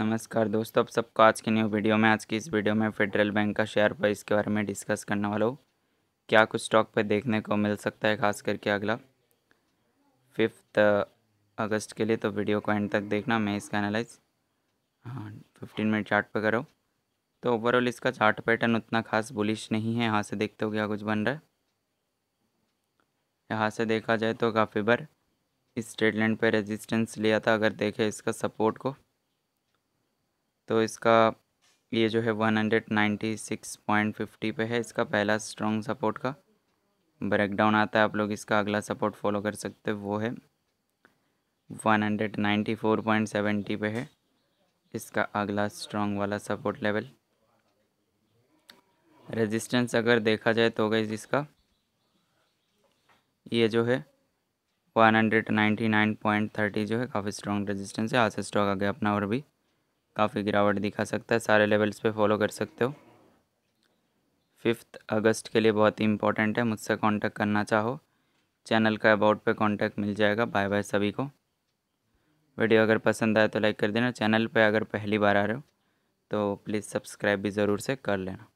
नमस्कार दोस्तों आप सबको आज की न्यू वीडियो में आज की इस वीडियो में फेडरल बैंक का शेयर प्राइस के बारे में डिस्कस करने वाला हूँ क्या कुछ स्टॉक पर देखने को मिल सकता है खास करके अगला फिफ्थ अगस्त के लिए तो वीडियो को एंड तक देखना मैं इसका एनालाइज हाँ फिफ्टीन मिनट चार्ट पर करो तो ओवरऑल इसका चार्ट पैटर्न उतना खास बुलिश नहीं है यहाँ से देखते हो क्या कुछ बन रहा है यहाँ से देखा जाए तो काफ़ी बार इस ट्रेड लाइन पर रेजिस्टेंस लिया था अगर देखे इसका सपोर्ट को तो इसका ये जो है 196.50 पे है इसका पहला स्ट्रॉन्ग सपोर्ट का ब्रेकडाउन आता है आप लोग इसका अगला सपोर्ट फॉलो कर सकते हैं वो है 194.70 पे है इसका अगला स्ट्रॉन्ग वाला सपोर्ट लेवल रेजिस्टेंस अगर देखा जाए तो गई इसका ये जो है 199.30 जो है काफ़ी स्ट्रॉन्ग रेजिस्टेंस है आज से स्टॉक आ गया अपना और भी काफ़ी गिरावट दिखा सकता है सारे लेवल्स पे फॉलो कर सकते हो फिफ्थ अगस्त के लिए बहुत ही इंपॉर्टेंट है मुझसे कांटेक्ट करना चाहो चैनल का अबाउट पे कांटेक्ट मिल जाएगा बाय बाय सभी को वीडियो अगर पसंद आए तो लाइक कर देना चैनल पे अगर पहली बार आ रहे हो तो प्लीज़ सब्सक्राइब भी ज़रूर से कर लेना